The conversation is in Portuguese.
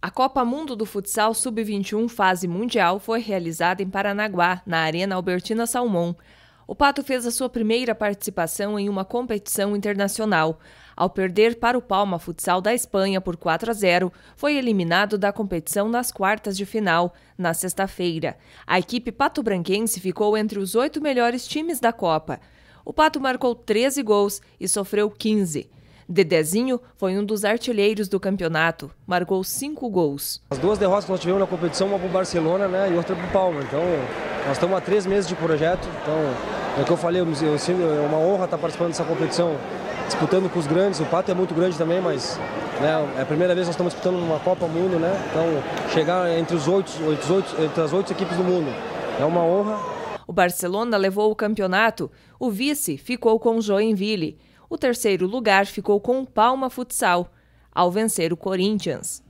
A Copa Mundo do Futsal Sub-21 Fase Mundial foi realizada em Paranaguá, na Arena Albertina Salmão. O Pato fez a sua primeira participação em uma competição internacional. Ao perder para o Palma Futsal da Espanha por 4 a 0, foi eliminado da competição nas quartas de final, na sexta-feira. A equipe pato-branquense ficou entre os oito melhores times da Copa. O Pato marcou 13 gols e sofreu 15. Dedezinho foi um dos artilheiros do campeonato, marcou cinco gols. As duas derrotas que nós tivemos na competição, uma para o Barcelona né, e outra para o Palma. Então, nós estamos há três meses de projeto. Então, é o que eu falei, é uma honra estar participando dessa competição, disputando com os grandes. O Pato é muito grande também, mas né, é a primeira vez que nós estamos disputando uma Copa Mundo. Né? Então, chegar entre, os oito, entre as oito equipes do mundo é uma honra. O Barcelona levou o campeonato, o vice ficou com Joinville. O terceiro lugar ficou com o Palma Futsal, ao vencer o Corinthians.